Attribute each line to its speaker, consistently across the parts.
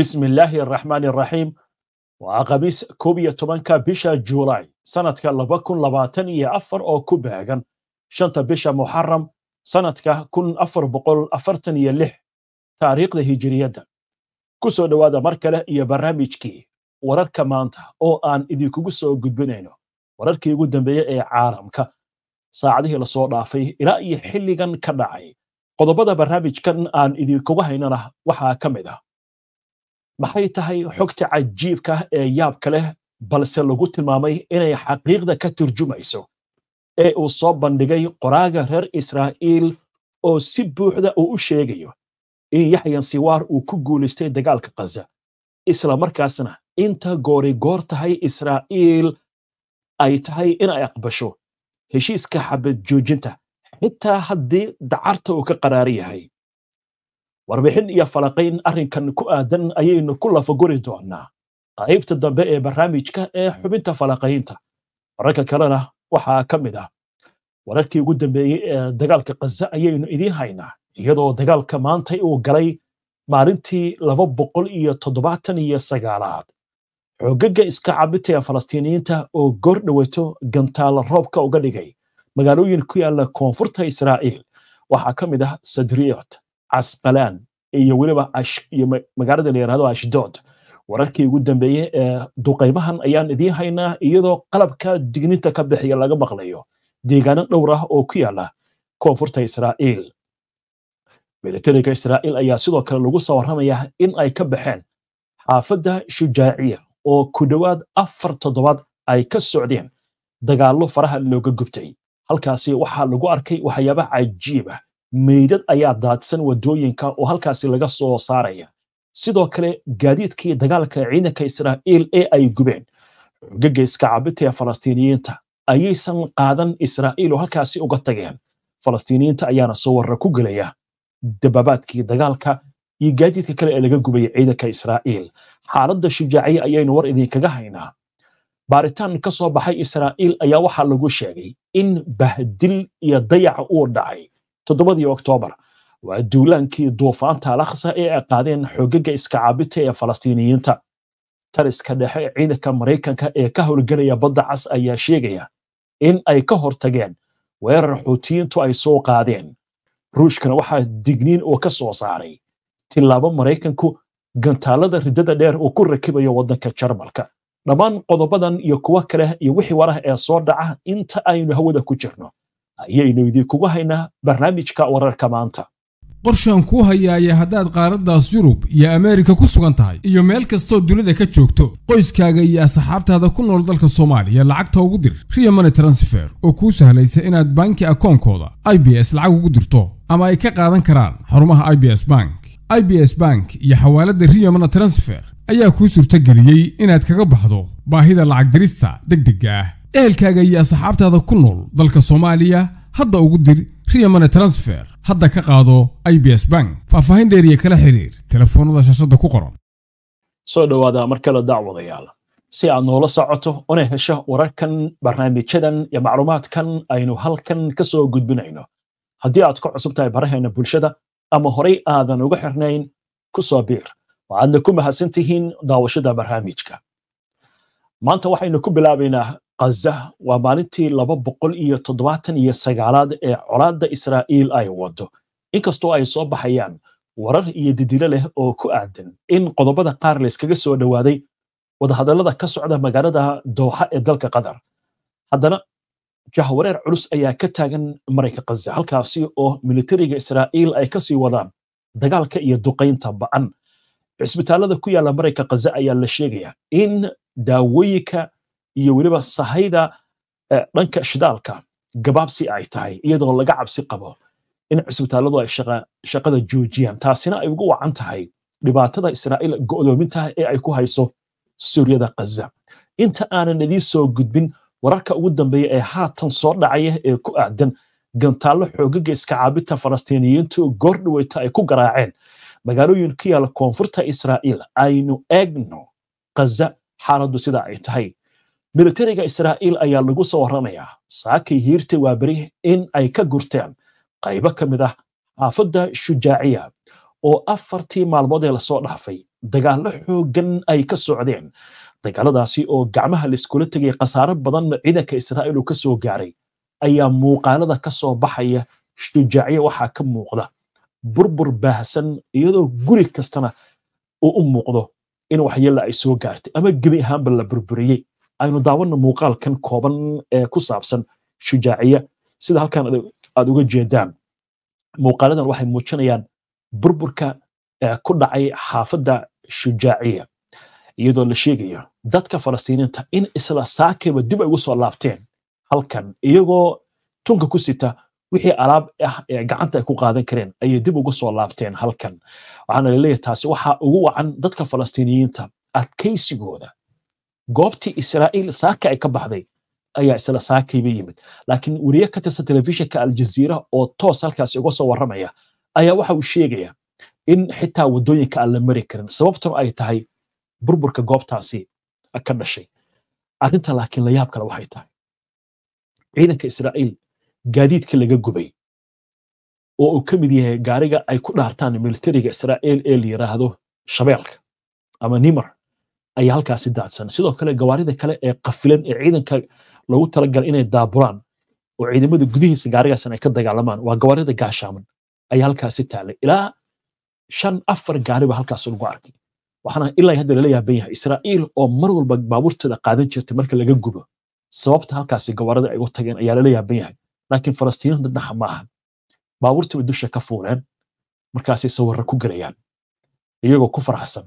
Speaker 1: bismillaahi araxmaani araxiim waa khamiis koob iyo tobanka bisha juulaay sanadka laba kun labaatan iyo afar oo ku beegan shanta bisha muxaram sanadka kun afar boqol afartan iyo lix taariikhda hijiriyadda ku soo dhowaada mar kale iyo barnaamijkii wararka maanta oo aan idinkugu soo gudbinayno wararkii ugu dambeeye ee caalamka saacadihii lasoo dhaafay ilaa iyo xilligan ka dhacay qodobada barnaamijkan aan idinkugu haynana waxaa ka mid ah maxay tahay xogta cajiibka ah ee yaabka leh balse lagu tilmaamay inay xaqiiqda ka turjumayso ee uu soo bandhigay qoraaga reer israa'iil oo si buuxda uu u sheegayo in yaxyan siwaar uu ku guulaystay dagaalka khaza isla markaasna inta goori goor tahay israa'iil ay tahay in ay aqbasho heshiiska xabad joojinta xitaa haddii dacarta uu ka qaraari yahay warbixin iyo falaqayn arrinkan ku aadan ayaynu ku lafaguri doonaa qaybta dambe ee barnaamijka ee xubinta falaqaynta wararka kalena waxaa ka mid ah wararkii ugu dambeeyey ee dagaalka khaza ayaynu idiin haynaa iyadoo dagaalka maanta uu galay maalintii laba boqol iyo toddobaatan iyo sagaalaad xoogaga iska cabinta ee falastiiniyiinta oo goor dhawato gantaal roobka uga dhigay magaalooyin ku yaalla koonfurta israa'iil waxaa ka mid ah sadriyot casqalaan iyo weliba magaalada la yidhahdo ashdood wararkii ugu dambeeyey ee duqaymahan ayaan idiin haynaa iyadoo qalabka digninta ka bixiya laga maqlayo deegaano dhowr ah oo ku yaala koonfurta israa'iil militariga israa'iil ayaa sidoo kale lagu soo warramayaa in ay ka baxeen xaafadda shujaaciya oo ku dhowaad afar toddobaad ay ka socdeen dagaallo faraha looga gubtay halkaasi waxaa lagu arkay waxyaaba cajiib ah meydad ayaa daadsan waddooyinka oo halkaasi laga soo saaraya sidoo kale gaadiidkii dagaalka ciidanka israa'iil ee ay gubeen xogaga iska cabita ee falastiiniyiinta ayaysan qaadan israa'iil oo halkaasi uga tageen falastiiniyiinta ayaana sawara ku gelaya dababaadkii dagaalka iyo gaadiidka kale ee laga gubaya ciidanka israa'iil xaaladda shujaaciya ayaynu war idinkaga haynaa baaritaan ka soo baxay israa'iil ayaa waxaa lagu sheegay in bahdil iyo dayaca uu dhacay toddobadii oktoobar waa duulaankii duufaanta alakhsa ee ay qaadeen xogaga iska caabita ee falastiiniyiinta tariska dhexe ee ciidanka maraykanka ee ka howlgelaya badda cas ayaa sheegaya in ay ka hortageen weerar xuutiyiintu ay soo qaadeen ruushkana waxaa digniin oo ka soo saaray tilaabo maraykanku gantaalada riddada dheer uu ku rakibayo waddanka jarmalka dhammaan qodobadan iyo kuwo kale iyo wixii warah ee soo dhaca inta aynu hawada ku jirno ayaynu idinkugu haynaa barnaamijka wararka maanta
Speaker 2: qorshaan kuu hayaaya haddaad qaaraddaas yurub iyo ameerika ku sugan tahay iyo meel kastoo dunida ka joogto qoyskaaga iyo asxaabtaada ku nool dalka soomaaliya lacagta ugu dir riya money transfer oo kuu sahlaysa inaad banki akoonkooda i b s lacag ugu dirto ama ay ka qaadan karaan xarumaha i b s bank i b s bank iyo xawaaladda riya money transfer ayaa kuu suurtageliyey inaad kaga baxdo baahida lacag dirista deg ah ehelkaaga iyo asxaabtaada ku nool dalka soomaaliya hadda ugu dir riya transfer hadda ka qaado i b s bank faahfaahin dheeriya kala xiriir telefoonada shaashadda ku qoran
Speaker 1: soo dhowaada mar kale daacwadayaal si aad noola socoto una hesho wararkan barnaamijyadan iyo macluumaadkan aynu halkan ka soo gudbinayno haddii aad ku cusub tahay baraheenna bulshada ama horay aadan uga xirnayn ku soo biir oo aadna ku mahadsan tihiin daawashada barnaamijka maanta waxaynu ku bilaabaynaa kazah waa maalintii laba boqol iyo toddobaatan iyo sagaalaad ee colaadda israa'iil ay wado inkastoo ay soo baxayaan warar iyo didilo leh oo ku aadan in qodobada qaar layskaga soo dhowaaday wadahadallada ka socda magaalada dooxa ee dalka qatar haddana jahwareer culus ayaa ka taagan marayka kaza halkaasi oo militariga israa'iil ay kasii wadaan dagaalka iyo duqaynta ba'an cisbitaalada ku yaalla marayka kaza ayaa la sheegayaa in daawooyinka iyo weliba sahayda e, dhanka shidaalka gabaabsi ay tahay iyadoo laga cabsi qabo in cisbitaaladu ay shaqada joojiyaan taasina ay ugu wacan tahay dhibaatada israa'iil go'doomintaha ee ay ku hayso suuryada khaza inta aanan idiin soo gudbin wararka ugu dambeeya ee haatan soo dhacaya ee ku aadan gantaallo xoogaga iskacaabinta falastiiniyiinta oo goor dhaweyta ay ku garaaceen magaalooyin ku yaala koonfurta israa'iil aynu eegno khaza xaaladdu sida ay tahay militariga israa'iil ayaa lagu soo warramayaa saakay hiirta waaberi in ay ka gurteen qaybo ka mid ah xaafadda shujaaciya oo afartii maalmood ee lasoo dhaafay dagaallo xooggan ay ka socdeen dagaaladaasi oo gacmaha laiskula tegay khasaaro badan ciidanka israa'iil uu ka soo gaaray ayaa muuqaalada ka soo baxaya shujaaciya waxaa ka muuqda burbur baahsan iyadoo guri kastana uu u muuqdo in waxyeella ay soo gaartay ama gebi ahaanba la burburiyey aynu daawano muuqaalkan kooban ee ku saabsan shujaaciya sida halkan aad uga jeedaan muuqaaladan waxay muujinayaan burburka ku dhacay xaafadda shujaaciya iyadoo la sheegayo dadka falastiiniinta in isla saakeba dib ay ugu soo laabteen halkan iyagoo tunka ku sita wixii alaab ah ee gacanta ay ku qaadan kareen ayay dib ugu soo laabteen halkan waxaana laleeyahay taasi waxaa ugu wacan dadka falastiiniyiinta adkaysigooda goobtii israa'iil saaka ay ka baxday ayaa isla saakayba yimid laakiin weriye ka tirsan telefishinka aljaziira oo toos halkaas uga soo warramaya ayaa waxa uu sheegaya in xitaa waddooyinka aan la mari karin sababtuna ay tahay burburka goobtaasi ka dhashay arrinta laakiin la kale waxay tahay ciidanka israa'iil gaadiidka laga gubay oo uu ka mid yahay gaariga ay ku dhaartaan militariga israa'iil ee la yidhaahdo shabeelka ama nimar ayaa halkaasi daadsan sidoo kale gawaarida kale ee kafilan ee ciidanka logu talagalay inay daaburaan oo ciidamada gudihiisa gaarigaasan ay ka dagaalamaan waa gawaarida gaashaaman ayaa halkaasi taalay ilaa shan afar gaari baa halkaas lagu arkay waxaana ilaa hadda lala yaaban yahay israa'iil oo mar walba baabuurteeda qaadan jirtay marka laga gubo sababta halkaasi gawaarida ay u tageen ayaa lala yaaban yahay laakiin falastiiniin dad naxa maaha baabuurtii bay dusha ka fuuleen markaasay sawirra ku gelayaan iyagoo ku faraxsan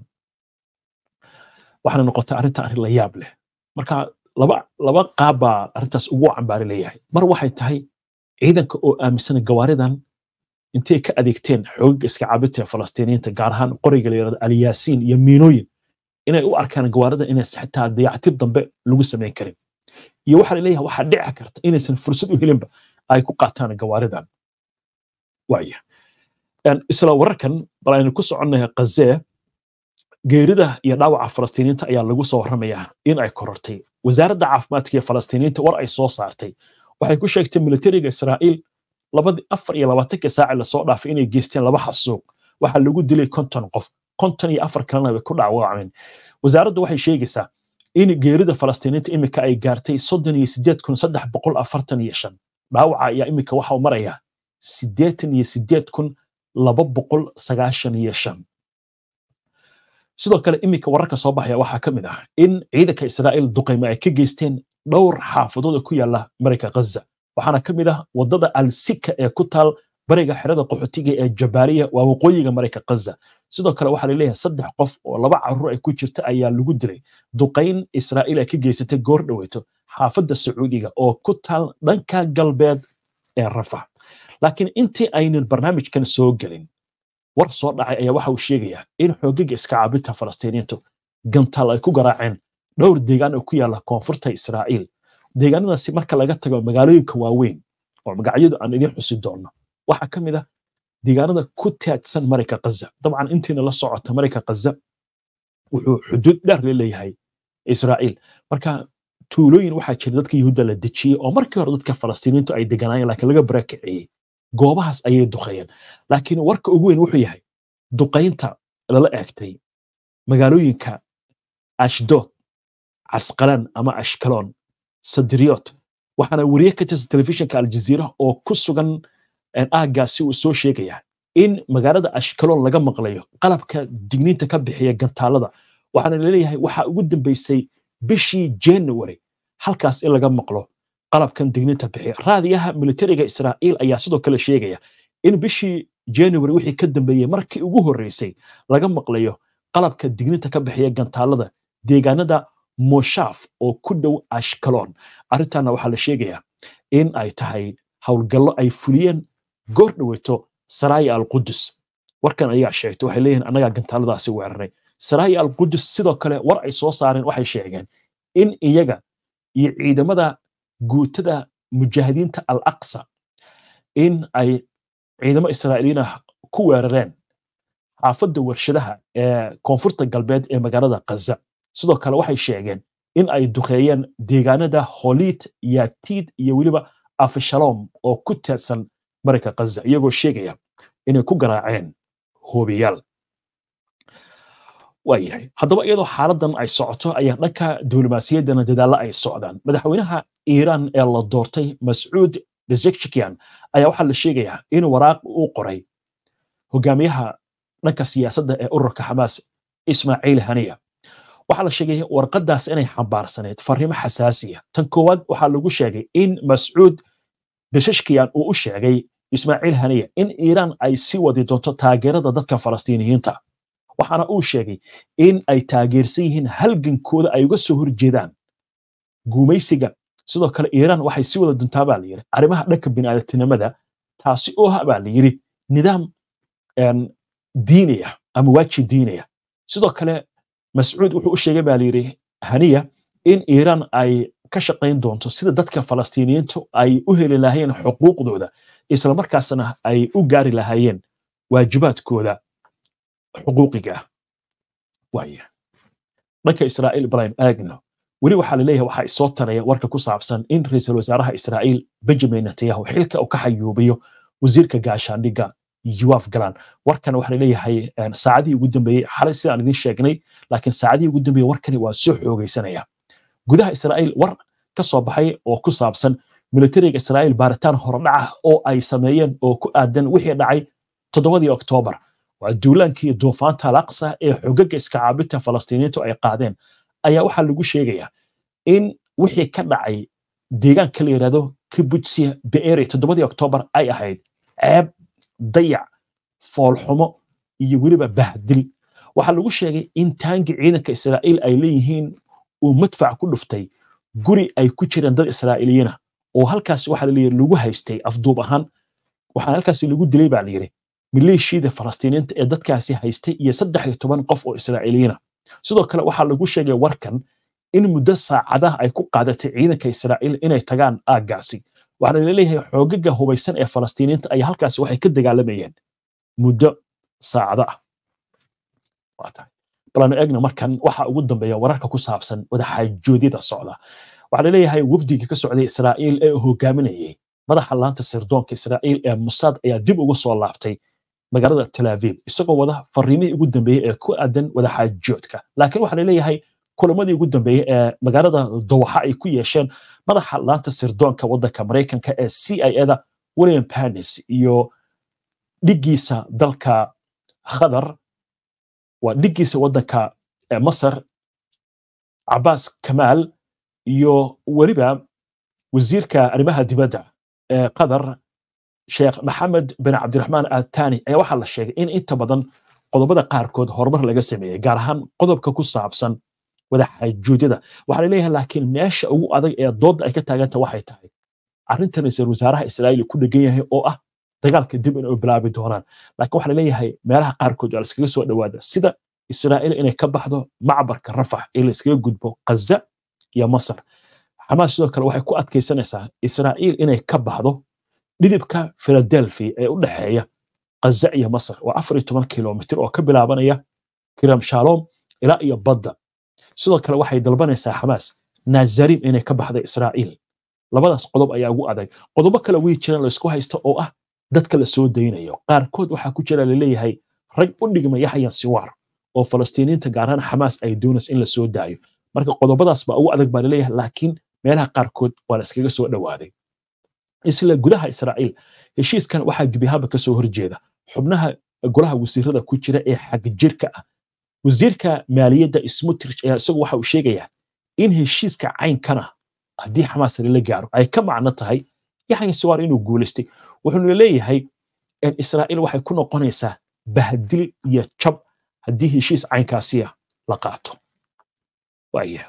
Speaker 1: waxaana noqotay arinta arrin la yaab leh marka laba laba qaab baa ugu cambaari leeyahay mar waxay tahay ciidanka oo aaminsan gawaaridan intay ka adeegteen xoogag iska cabita falastiiniyiinta gaar ahaan qoriga la yirahdo alyaasiin iyo miinooyin inay u arkaan gawaarida inaysan xitaa dayactir dambe lagu samayn karin iyo waxaa laleeyahay waxaa dhici karta inaysan fursad u helinba ay ku qaataan gawaaridan waaya isla wararkan bal aynu ku soconnahay khazee geerida iyo dhaawaca falastiiniinta ayaa lagu soo warramayaa in ay korortay wasaaradda caafimaadka ee falastiiniinta war ay soo saartay waxay ku sheegtay militariga israa'iil labadii afar iyo labaatanka saaci lasoo dhaafay inay geysteen laba xasuuq waxaa lagu dilay konton qof konton iyo afar kalena way ku dhaawacmeen wasaaraddu waxay sheegaysaa in geerida falastiiniinta imika ay gaartay soddon iyo sideed kun saddex boqol afartan iyo shan dhaawaca ayaa imika waxau maraya siddeetan iyo sideed kun laba boqol sagaashan iyo shan sidoo kale iminka wararka soo baxaya waxaa ka mid ah in ciidanka israa'iil duqayme ay ka geysteen dhowr xaafadood ee ku yaala marayka ghaza waxaana ka mid ah waddada alsika ee ku taal bariga xerada qaxootiga ee jabaaliya waa waqooyiga marayka ghaza sidoo kale waxaa laleeyahay saddex qof oo laba caruur ay ku jirta ayaa lagu dilay duqayn israa'iil ay ka geysatay goor dhoweyto xaafadda sacuudiga oo ku taal dhanka galbeed ee rafa laakiin intii aynan barnaamijkan soo gelin war soo dhacay ayaa waxa uu sheegayaa in xoogaga iskacaabinta falastiiniintu gantaal ay ku garaaceen dhowr deegaan oo ku yaalla koonfurta israa'iil deegaanadaasi marka laga tago magaalooyinka waaweyn oo magacyadu aan idiin xusi doonno waxaa ka mid ah deegaanada ku taadsan marayka kaza dabcan intiina la socota marayka kaza wuxuu xuduud dheer la israa'iil marka tuulooyin waxaa jira dadka yuhuudda la dejiyey oo markii hore dadka falastiiniintu ay deganaayeen laakiin laga barakiciyey goobahaas ayay duqeeyeen laakiin warka ugu weyn wuxuu yahay duqaynta lala eegtay magaalooyinka ashdood casqalan ama ashkaloon sadiriyot waxaana weriye ka tirsan telefishinka aljaziira oo ku sugan aaggaasi uu soo sheegaya in magaalada ashkaloon laga maqlayo qalabka digniinta ka bixiya gantaalada waxaana laleeyahay waxaa ugu dambeysay bishii january halkaas in laga maqlo qalabkan digninta bixiya raadiyaha militariga israa'iil ayaa sidoo kale sheegaya in bishii january wixii ka dambeeyey markii ugu horreysay laga maqlayo qalabka digninta ka bixiya gantaalada deegaanada moshaaf oo ku dhow ashkaloon arrintanna waxaa la sheegayaa in ay tahay howlgallo ay fuliyeen goor dhaweyto saraaya alqudus warkan ayagaa sheegtay waxay leeyihin annagaa gantaaladaasi weeraray saraaya alqudus sidoo kale war ay soo saareen waxay sheegeen in iyaga iyo ciidamada guutada mujaahidiinta al aqsa in ay ciidamo israa'iiliyiin ah ku weerareen xaafadda warshadaha ee koonfurta galbeed ee magaalada khaza sidoo kale waxay sheegeen in ay duqeeyeen deegaanada holiit yatid iyo weliba afshalom oo ku teedsan marinka khaza iyagoo sheegaya inay ku garaaceen hoobiyaal waayahay haddaba iyadoo xaaladan ay socoto ayaa dhanka diblomaasiyaddana dadaalla ay socdaan madaxweynaha iiraan ee la doortay mascuud rezekchikian ayaa waxaa la sheegayaa in waraaq uu qoray hogaamiyaha dhanka siyaasadda ee ururka xamaas ismaaciil haniya waxaa la sheegay warqadaas inay xambaarsaneyd farrimo xasaasiya tan koowaad waxaa lagu sheegay in mascuud beshashkiyan uu u sheegay ismaaciil haniya in iiraan ay sii wadi doonto taageerada dadka falastiiniyiinta waxaana uu sheegay in ay taageersan yihiin halgankooda ay uga soo horjeedaan gumaysiga sidoo kale iiraan waxay si wada duntaa baa layidhi arrimaha dhanka bini'aadatinimada taasi oo ha ah, baa layidhi nidaam diinaya ama waajib diinaya sidoo kale mascuud wuxuu u sheegay baa layidhi haniya in iiraan ay ka shaqayn doonto sida dadka falastiiniyiintu ay u heli lahaayeen xuquuqdooda islamarkaasna ay u gaari lahaayeen waajibaadkooda xuquuqiga ah waaya dhanka israa'iil ibrahim aagno weli waxaa laleeyahay waxaa isoo taraya warka ku saabsan in ra-iisul wasaaraha israa'iil benjamin netanyahu xilka uu ka xayuubiyo wasiirka gaashaandhigga jawaaf galaan warkan waxaa laleeyahay eh, saacadihii ugu dambeeyey xalay sidaan idiin sheegnay laakiin saacadihii ugu dambeeyey warkani waa soo xoogaysanaya gudaha israa'iil war ka soo baxay oo ku saabsan militariga israa'iil baaritaan horodhaca oo ay sameeyeen oo ku aadan wixii dhacay toddobadii oktoobar waa duulaankii duufaanta alaqsa ee xogaga iskacaabinta falastiiniintu ay qaadeen ayaa waxaa lagu sheegayaa in wixii ka dhacay deegaanka la yidhahdo kibutsiya beeri toddobadii oktoobar ay ahayd ceeb dayac foolxumo iyo weliba bahdil waxaa lagu sheegay in taangi ciidanka israa'iil ay leeyihiin uu madfac ku dhuftay guri ay ku jireen dad israa'iiliyiina oo halkaas waxaa lagu haystay afduub ahaan waxaan halkaas lagu dilay baa la maleeshiida falastiiniinta ee dadkaasi haystay iyo saddex iyo toban qof oo israa'iiliyiina sidoo kale waxaa lagu sheegay warkan in muddo saacadaha ay ku qaadatay ciidanka israa'iil inay tagaan aaggaasi waxaana laleeyahay xoogaga hubaysan ee falastiiniinta ayaa halkaasi waxay ka dagaalamayeen muddo saacado ah balanu eegna markan waxa ugu dambeeya wararka ku saabsan wadaxaajoodida socda waxaa laleeyahay wafdiga ka socday israa'iil ee hogaaminayay madaxa laanta sirdoonka israa'iil ee musaad ayaa dib uga soo laabtay magaalada talaaviib isagoo wada fariimihii ugu dambeeyey ee ku aadan wadaxaajoodka laakiin waxaa laleeyahay kulamadii ugu dambeeyey ee magaalada dowaxa ay ku yeesheen madaxa laanta sirdoonka waddanka maraykanka ee c i eda william panis iyo dhiggiisa dalka khadar waa dhigiisa waddanka masar cabaas kamaal iyo weliba wasiirka arrimaha dibadda ee qatar sheekh maxamed bin cabdiraxmaan athani ayaa waxaa la sheegay in inta badan qodobada qaarkood horumar laga sameeyey gaar ahaan qodobka ku saabsan wadaxajuudyada waxaa laleeyahay laakiin meesha ugu adag ee doodda ay ka taaganta waxay tahay arrintan wasaaraha israa'iil ku dhegan yahay oo ah dagaalka dib inay bilaabi doonaan laakiin waxaa laleeyahay meelaha qaarkood waa laiskaga soo dhowaada sida israa'iil inay ka baxdo macbarka rafax ee laiskaga gudbo ghaza iyo masar xamaas sidoo kale waxay ku adkaysanaysaa israa'iil inay ka baxdo dhidibka filadelphia ee u dhexeeya khaza iyo masar waa afar iyo toban kilomitir oo ka bilaabanaya kiramshalom ilaa iyo badda sidoo kale waxay dalbanaysaa xamaas nazarim inay ka baxda israa'iil labadaas qodob ayaa ugu adag qodobo kale way jiraan laysku haysto oo ah dadka la daynayo qaarkood waxaa ku jira laleeyahay rag u dhigmaya hayan siwaar oo falastiiniinta gaaraan xamaas ay doonayso in la daayo marka qodobadaas baa ugu adag baa laleeyahay laakiin meelaha qaarkood waa la soo dhowaaday isla gudaha israaciil heshiiskan waxaa gibihaba kasoo horjeeda xubnaha golaha wasiirada ku jira ee xagjirka ah wasiirka maaliyadda smutrich ayaa isagu waxa uu sheegayaa in heshiiska caynkana haddii xamaas lala gaaro ay ka macno tahay yaxya sawaar inuu guulaystay wuxuuna leeyahay israa'iil waxay ku noqonaysaa bahdil iyo jab haddii heshiis caynkaasiya la qaato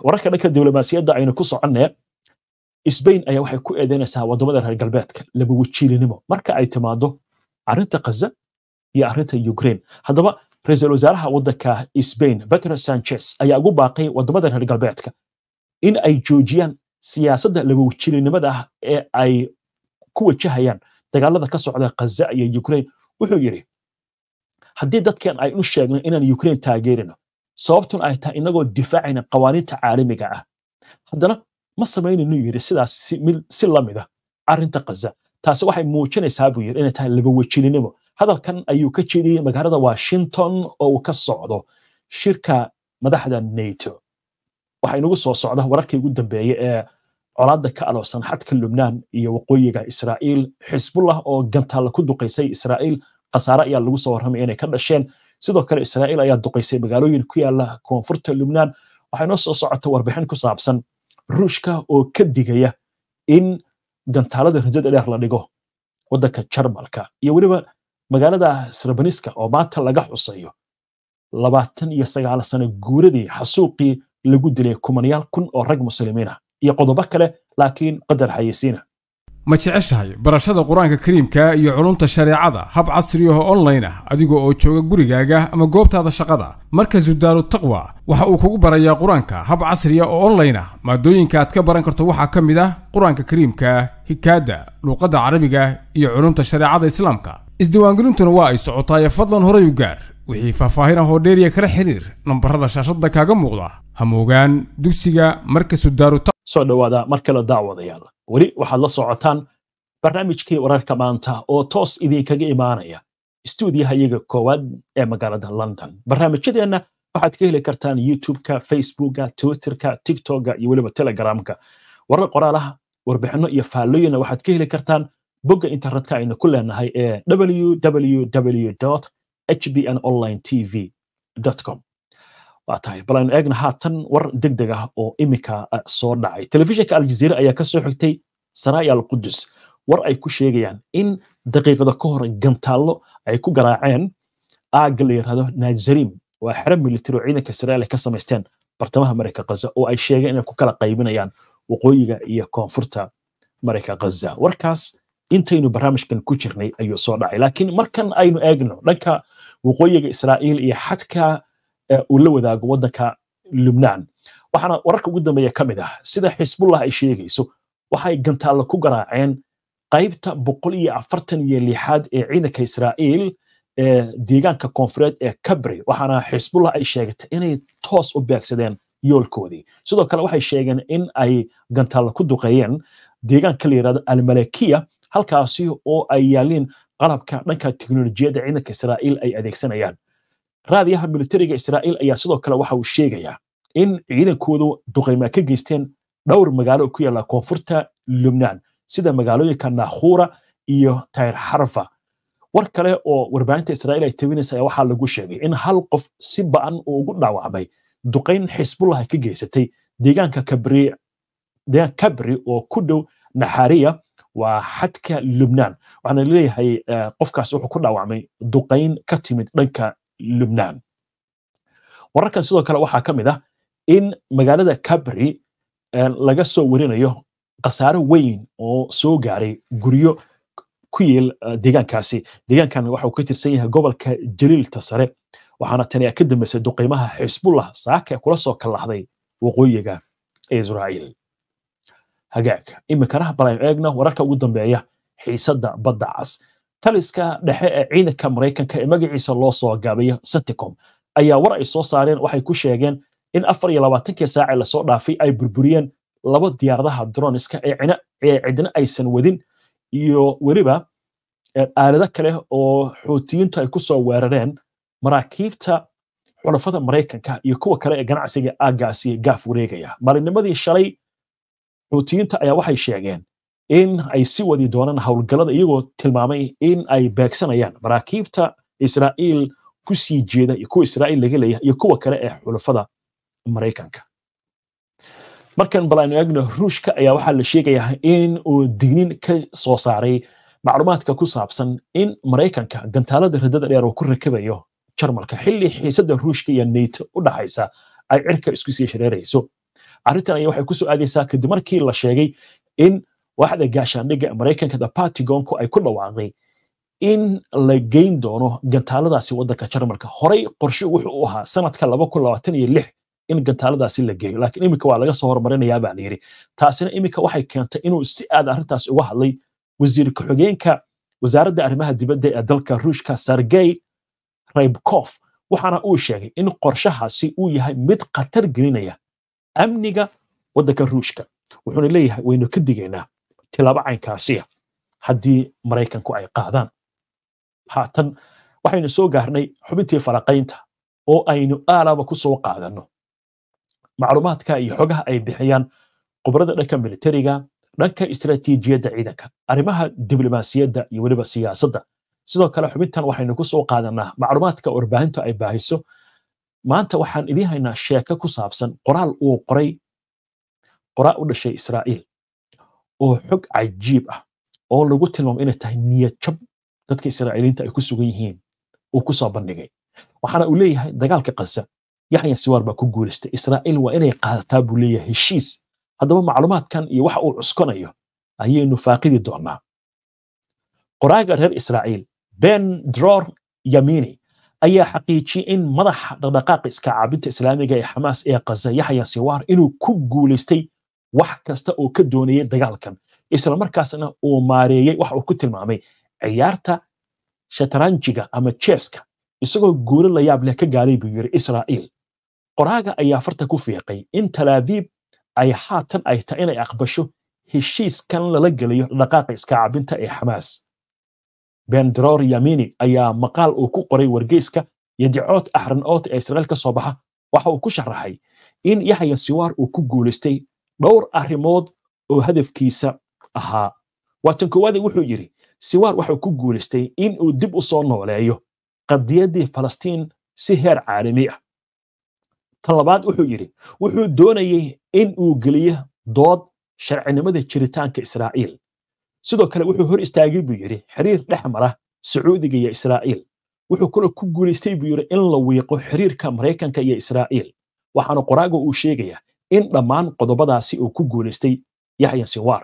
Speaker 1: wararka dhanka diblomaasiyadda aynu ku soconnee sbain ayaa waxay ku eedeynaysaa wadamada reer galbeedka labawajiilinimo marka ay timaado arrinta khaza iyo arrinta ukraine haddaba ra-iisul wasaaraha waddanka sbain petro sanchez ayaa ugu baaqay waddamada reer galbeedka in ay joojiyaan siyaasadda labawajiilinimada ah ee ay ku wajahayaan dagaalada ka socda khaza iyo ukraine wuxuu yidhi haddii dadkan ay u sheegno inaan ukraine taageerino sababtun ay tahay inagoo difaacayna qawaaniinta caalamiga ah haddana ma samaynaynu yiri sidaas si lamid ah arinta kaza taasi waxay muujinaysaa buu yiri inay tahay labawejininimo hadalkan ayuu ka jeediyey magaalada washington oo uu ka socdo shirka madaxda nato waxaa inugu soo socda wararkii ugu dambeeye ee colaadda ka aloosan xadka lubnaan iyo waqooyiga israa'iil xisbullah oo gantaalla ku duqaysay israa'iil khasaare ayaa lagu soo warramay inay ka dhasheen sidoo kale israa'iil ayaa duqaysay magaalooyin ku yaala koonfurta lubnaan waxaa inoo soo socota warbixin ku saabsan ruushka oo ka digaya in gantaalada rajada dheer la dhigo waddanka jarmalka iyo weliba magaalada srebaniska oo maanta laga xusayo labaatan iyo sagaal sano guuradii xasuuqii lagu dilay kumanayaal kun oo rag muslimiina ah iyo qodobo kale laakiin qadar xayeysiina ah
Speaker 2: ma jeceshahay barashada qur-aanka kariimka iyo culumta shareecada hab ah oo online ah adiga oo jooga gurigaaga ama goobtaada shaqada marka sudaaru taqwa waxa uu kugu barayaa qur-aanka hab casriya ah oo online ah maadooyinka aad ka baran karto waxaa ka mid ah qur-aanka kariimka hikaada luuqadda carabiga iyo culumta shareecada islaamka isdiwaangelintuna waa ay socotaaye fadlan horay u gaar wixii faahfaahin ah oo dheeriya kala xiriir nambarada shaashadda kaaga
Speaker 1: muuqda hamoogaan dugsiga marka sudaaru soo dhawaada mar kale daawadayaal weli waxaad la socotaan barnaamijkii wararka maanta oo toos idinkaga imaanaya stuudiyaha iyaga koowaad ee magaalada london barnaamijyadeenna waxaad ka heli kartaan youtubeka facebooka twitterka tiktoka iyo weliba telegramka warar qoraalaha warbixino iyo faallooyinna waxaad ka heli kartaan bogga internetka aynu ku leenahay ee www hbn online tv com waa tahay aynu eegna haatan war degdeg ah oo iminka ah, soo dhacay telefishinka aljaziira ayaa kasoo xigtay saraa'i alqudus war ay ku sheegayaan in daqiiqada ka hor gantaallo ay ku garaaceen aaga la yidhahdo nazariim waa xero militari oo ciidanka israel ay ka samaysteen bartamaha marayka ghaza oo ay sheegeen inay ku kala qaybinayaan waqooyiga iyo koonfurta marayka ghaza warkaas intaynu barnaamijkan ku jirnay ayuu soo dhacay laakiin markan aynu eegno dhanka waqooyiga israa'iil iyo xadka uu la wadaago waddanka lubnaan waxaana wararka ugu dambeeya ka mid ah sida xisbullah ay sheegayso waxay gantaalla ku garaaceen qaybta boqol iyo afartan iyo lixaad ee ciidanka israa'iil ee deegaanka koonfureed ee kabri waxaana xisbullah ay sheegatay inay toos u beegsadeen yoolkoodii sidoo kale waxay sheegeen in ay gantaalla ku duqeeyeen deegaanka la yidhahdo almalakiya halkaasi oo ay yaaliin qalabka dhanka teknolojiyadda ciidanka israa'iil ay adeegsanayaan raadiyaha militariga israa'iil ayaa sidoo kale waxa uu sheegayaa in ciidankoodu duqaymaa ka geysteen dhowr magaalo ku yaalla koonfurta lubnaan sida magaalooyinka naakhuura iyo tayr xarafa war kale oo warbaahinta israa'iil ay tawinaysa ayaa waxaa lagu sheegay in hal qof si ba'an uu ugu dhaawacmay duqayn xisbullah ay ka geysatay deegaanka kabri deegaanka kabri oo ku dhow naxariya waa xadka lubnaan waxaana leeyahay eh, qofkaas wuxuu ku dhaawacmay duqayn ka timid dhanka lubnaan wararkan sidoo kale waxaa ka mid ah in magaalada kabri laga soo warinayo khasaaro weyn oo soo gaaray guryo ku yeel eh, deegaankaasi deegaankan waxa ka tirsan yahay gobolka jaliilta sare waxaana tani ka dambeysay duqeymaha xisbullah saake kula soo kallahday waqooyiga israel israa'iil hagaag iminkana balayn eegna wararka ugu dambeeya xiisadda badda cas taliska dhexe ee ciidanka maraykanka ee magaciisa loo soo gaabayo saticom ayaa war ay soo saareen waxay ku sheegeen in afar iyo labaatankii saacee lasoo dhaafay ay burburiyeen laba diyaaradaha droniska ee cidna aysan wadin iyo weliba aalado kale oo xuutiyiintu ay ku soo weerareen maraakiibta xulafada maraykanka iyo kuwa kale ee ganacsiga aagaasi gaaf wareegaya maalinimadii shalay xuutiyiinta ayaa waxay sheegeen in ay si wadi doonaan howlgallada iyagoo tilmaamay in ay beegsanayaan maraakiibta israa'iil ku sii jeeda iyo kuwa israa'iil laga leeyahay iyo kuwa kale ee xulafada maraykanka markan bal aynu eegno ruushka ayaa waxaa la sheegayaa in uu dignin ka soo saaray macluumaadka ku saabsan in maraykanka gantaalada raddada dheer uu ku rakabayo jarmalka xilli xiisadda ruushka iyo neyto u dhaxaysa ay cirka isku sii shareerayso arrintan ayaa waxay ku aadaysaa kadib markii la sheegay in waaxda gaashaandhigga maraykanka the patigonku ay ku dhawaaqday in la geyn doono gantaaladaasi waddanka jarmalka horey qorshe wuxuu u ahaa sanadka in gantaaladaasi la geeyo laakiin iminka waa laga soo hormarinayaa baa layidhi taasina iminka waxay keentay inuu si aad arrintaas uga hadlay wasiir ku-xigeenka wasaaradda arrimaha dibadda ee dalka ruushka sergey raybkof waxaana uu sheegay in qorshahaasi uu yahay mid khatar gelinaya amniga waddanka ruushka wuxuuna leeyahay waynu ka digaynaa tilaabo caynkaasiya haddii maraykanku ay qaadaan haatan waxaynu soo gaarnay xubintii falaqaynta oo aynu aalaaba ku soo qaadanno macluumaadka iyo xogaha ay bixiyaan khubrada dhanka militariga dhanka istaraatiijiyadda ciidanka arrimaha diblomaasiyadda iyo weliba siyaasadda sidoo kale xubintan waxaynu ku soo macluumaadka warbaahintu ay baahiso maanta waxaan idiin haynaa sheeko ku saabsan qoraal uu qoray qoraa u dhashay israa'iil oo xog cajiib ah oo lagu tilmaamo inay tahay niyadjab dadka israa'iiliinta ay ku sugan yihiin uu kusoo bandhigay waxaana uu leeyahay dagaalka kasa yaxya siwaar baa ku guulaystay israa'iil waa inay qaadataa buu leeyahay heshiis haddaba macluumaadkan iyo waxa uu cuskanayo ayaynu faaqidi doonaa qoraaga reer israa'iil ben dror yamini ayaa xaqiijiyey in madaxa dhaqdhaqaaqa iskacaabinta islaamiga ee xamaas ee kaza yaxya siwaar inuu ku guulaystay wax kasta oo ka doonayay dagaalkan islamarkaasna uu maareeyey wax uu ku tilmaamay ciyaarta shataranjiga ama jeeska isagoo guulo la yaab leh ka gaaray buu yiri israa'iil qoraaga ayaa farta ku fiiqay in talaabiib ay haatan ay tahay inay aqbasho heshiiskan lala gelayo dhaqaaqa iskaacabinta ee xamaas bendror yamini ayaa maqaal uu ku qoray wargeyska yadicood axran ee israa'iil ka soo baxa waxa uu ku sharaxay in yaxya siwaar uu ku guulaystay dhowr arrimood oo hadafkiisa ahaa waatan koowaade wuxuu yidhi siwaar waxau ku guulaystay in uu dib u soo nooleeyo qadiyaddii falastiin si heer caalami ah tan labaad wuxuu yidhi wuxuu doonayey in uu geliyo dood sharcinimada jiritaanka israa'iil sidoo kale wuxuu hor istaagay buu yidhi xiriir dhex mara sacuudiga iyo israa'iil wuxuu kaloo ku guulaystay buu yidhi in la wiiqo xiriirka maraykanka iyo israa'iil waxaana qoraaga uu sheegayaa in dhammaan qodobadaasi uu ku guulaystay yaxya siwaar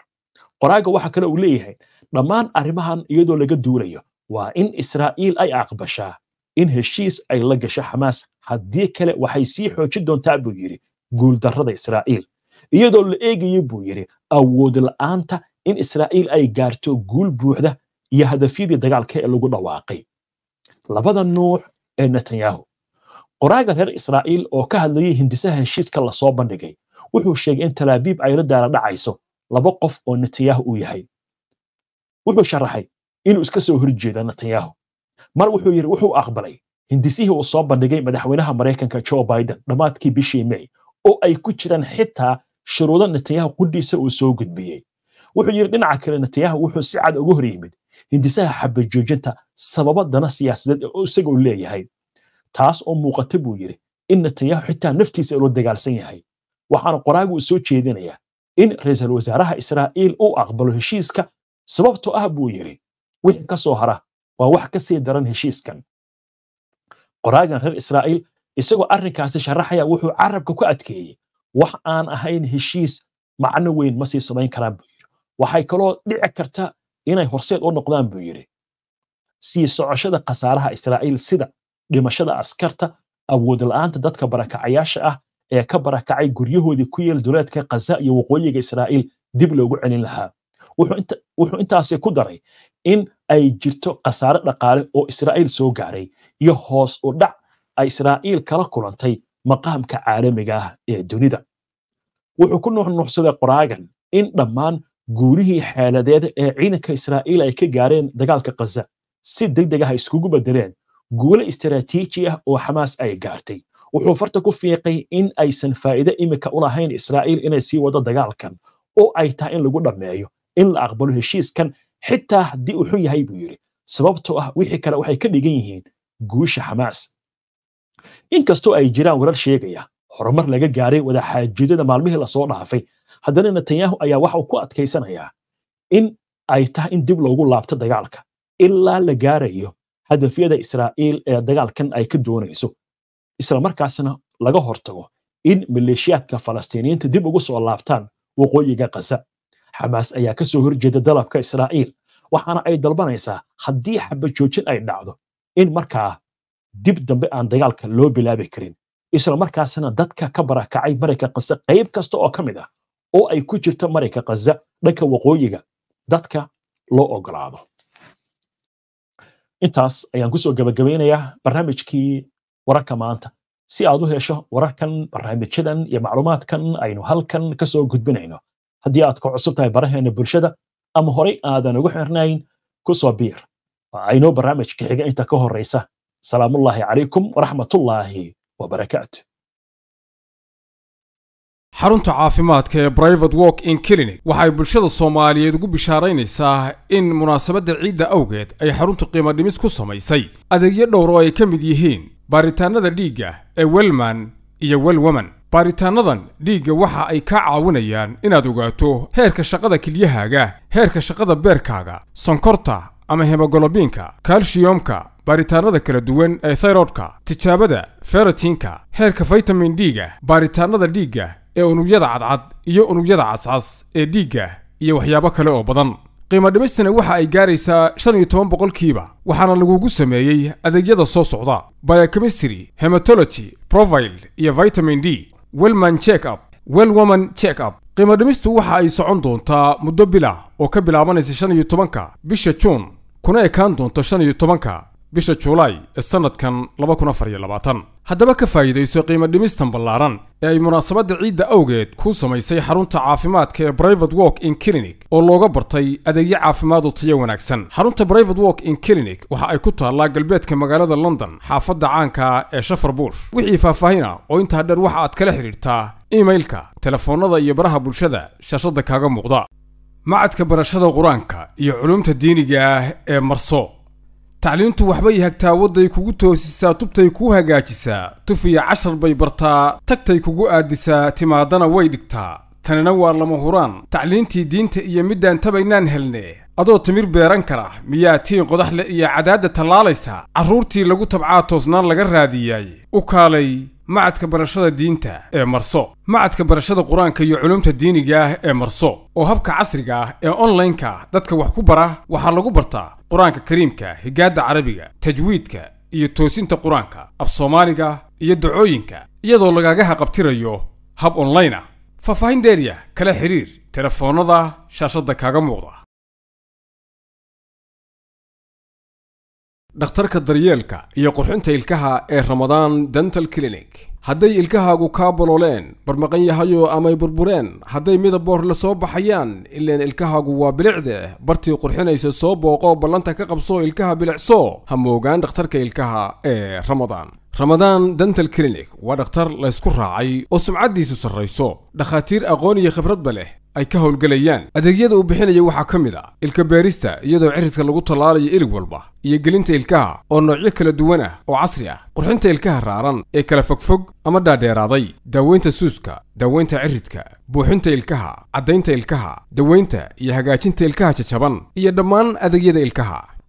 Speaker 1: qoraaga waxa kale uu leeyahay dhammaan arrimahan iyadoo laga duulayo waa in israa'iil ay aqbashaa in heshiis ay la gasho xamaas haddii kale waxay sii xoojin doontaa buu yidhi guuldarrada israa'iil iyadoo la eegayo buu yidhi awood la'aanta in israa'iil ay gaarto guul buuxda iyo hadafyadii dagaalka ee lagu dhawaaqay labada nuux ee netanyahu qoraaga reer israa'iil oo ka hadlayay hindisaha heshiiska lasoo bandhigay wuxuu sheegay in talaabiib ay la daala dhacayso laba qof oo netanyahu uu yahay wuxuu sharaxay inuu iska soo horjeeda netanyahu mar wuxuu yidhi wuxuu aqbalay hindisihii uu soo bandhigay madaxweynaha maraykanka joe biden dhammaadkii bishii may oo ay ku jiraan xitaa shuruudo netanyahu qudhiisa uu soo gudbiyey wuxuu yidhi dhinaca kale netanyahu wuxuu si cad ugu hor yimid hindisaha xabajoojinta sababa dana siyaasadeed oo isagoo leeyahay taas oo muuqata buu yidhi in netanyahu xitaa naftiisa ula dagaalsan yahay waxaana qoraagu soo jeedinayaa in ra'iisul wasaaraha Israa'iil uu aqbalo heshiiska sababto ah buu yiri wixii ka soo hara waa wax ka sii daran heshiiskan qoraagan reer Israa'iil isagoo arrinkaasi sharaxaya wuxuu carabka ku adkeeyey wax aan ahayn heshiis macno weyn ma sii samayn karaan buu yiri waxay kaloo dhici karta inay horseed u noqdaan buu yiri sii socoshada khasaaraha Israa'iil sida dhimashada askarta awood la'aanta dadka barakacayaasha ah ee ka barakacay guryahoodii ku yeel duleedka khaza iyo waqooyiga israa'iil dib loogu celin lahaa wuxuu intaasi ku daray in ay jirto khasaare dhaqaale oo israa'iil soo gaaray iyo hoos u dhac ay israa'iil kala kulantay maqaamka caalamiga ah ee dunida wuxuu ku nuuxnuuxsaday qoraagan in dhammaan guurihii xeeladeeda ee ciidanka israa'iil ay ka gaareen dagaalka kaza si deg deg ah ay iskugu bedeleen guulo istaraatiiji ah oo xamaas ay gaartay wuxuu farta ku fiiqay in aysan faa'iide imika u lahayn israa'iil inay sii wado dagaalkan oo ay tahay in lagu dhammeeyo in la aqbalo heshiiskan xitaa haddii uu xun yahay buu yidhi sababtoo ah wixii kale waxay ka dhigan yihiin guusha xamaas inkastoo ay jiraan warar sheegaya horumar laga gaaray wadaxaajidyada maalmihii lasoo dhaafay haddana netanyahu ayaa waxa uu ku adkaysanayaa in ay tahay in dib loogu laabto dagaalka ilaa la gaarayo hadafyada israa'iil ee dagaalkan ay ka doonayso isla markaasna laga hortago in maleeshiyaadka falastiiniyiinta dib ugu soo laabtaan waqooyiga khaza xamaas ayaa kasoo horjeeda dalabka israa'iil waxaana ay dalbanaysaa haddii xabajoojin ay dhacdo in markaa dib dambe aan dagaalka loo bilaabi karin isla markaasna dadka ka barakacay marayka khaza qayb kasta oo ka mid ah oo ay ku jirta marayka khaza dhanka waqooyiga dadka loo ogolaado intaas ayaan ku gabagabaynayaa barnaamijkii wararka maanta si aad u hesho wararkan barnaamijyadan iyo macluumaadkan aynu halkan ka soo gudbinayno haddii aad ku cusub tahay baraheena bulshada ama horay aadan ugu xirnayn ku soo biir aynoo barnaamijka xiga inta ka horraysa salaamullaahi calaykum waraxmatullaahi wabarakaatu
Speaker 2: xarunta caafimaadka ee brivate walk in clinic waxay bulshada soomaaliyeed ugu bishaaraynaysaa in munaasabadda ciidda awgeed ay xaruntu qiimo dhimis ku samaysay adeegyo dhowr oo ay ka mid yihiin baaritaanada dhiigga ee welman iyo welwoman baaritaanadan dhiigga waxa ay kaa caawinayaan inaad ogaato heerka shaqada kilyahaaga heerka shaqada beerkaaga sonkorta ama hemogolobiinka kalshiyomka baaritaanada kala duwan ee thayrodka tijaabada feratiinka heerka faytamin d baaritaanada dhiigga ee unugyada cadcad iyo unugyada cascas ee dhiigga iyo waxyaabo kale oo badan qiimo dhimistani waxa ay gaaraysaa shan iyo toban boqolkiiba waxaana lagugu sameeyey adeegyada soo socda biochemistry hematology profile iyo vitamin d wellman check up well woman check up qiimo dhimistu waxa ay socon doontaa muddo bila oo ka bilaabanaysa shan iyo tobanka bisha juun kuna ekaan doonto shan iyo tobanka bisha juulaay ee sannadkan haddaba ka faa'iidayso qiimo dhimistan ballaaran ee ay munaasabadda ciidda awgeed ku samaysay xarunta caafimaadka ee brivate walk in clinic oo looga bartay adeegyo caafimaad oo tayo wanaagsan xarunta brivate walk in clinic waxa ay ku taallaa galbeedka magaalada london xaafadda caanka ah ee shafar bush wixii faahfaahina oo intaa dheer waxa aad kala xidhiirtaa emailka telefoonnada iyo baraha bulshada shaashadda kaaga muuqda macadka barashada qur-aanka iyo culumta diiniga ah ee marso tacliintu waxbay hagtaa wadday kugu toosisaa tubtay kuu hagaajisaa tufiya cashar bay bartaa tagtay kugu aadisaa timaadana way dhigtaa tanina waa lama huraan tacliintii diinta iyo middaan tabaynaan helne adoo timir beeran kara miyaa tiin qodax iyo cadaadda tallaalaysa carruurtii lagu tabcaa toosnaan laga raadiyaay u kaalay macadka barashada diinta ee marso macadka barashada qur-aanka iyo culumta diiniga ah ee marso oo habka casriga ah ee onlineka dadka wax ku bara waxaa lagu bartaa qur-aanka kariimka higaadda carabiga tajwiidka iyo toosinta qur-aanka af soomaaliga iyo dacooyinka iyadoo lagaagaha qabtirayo hab online ah faahfaahin dheeriyah kala xiriir telefoonnada shaashadda kaaga muuqda dhakhtarka daryeelka iyo qurxinta ilkaha ee ramadaan dental clinic hadday ilkahaagu kaa bololeen barmaqan yahayo amay burbureen hadday midaboor la soo baxayaan ileen ilkahaagu waa bilicde bartii qurxinaysa soo booqoo ballanta ka qabso ilkaha bilicso ha moogaan dhakhtarka ilkaha ee ramadaan ramadaan dental clinic waa dhakhtar la laysku raacay oo sumcaddiisu sarrayso dhakhaatiir aqoon iyo khibradba leh ay ka howlgelayaan adeegyada uu bixinaya waxaa ka mid a ah ilka beerista iyadoo cirridka lagu tallaalayo ilig walba iyo gelinta ilkaha oo noocyo kala duwan ah oo casri ah qurxinta ilkaha raaran ee kala fogfog ama dhaadheeraaday daaweynta suuska daaweynta ciridka buuxinta ilkaha caddaynta ilkaha daweynta iyo hagaajinta ilkaha jajaban iyo dhammaan adeegyada ilkaha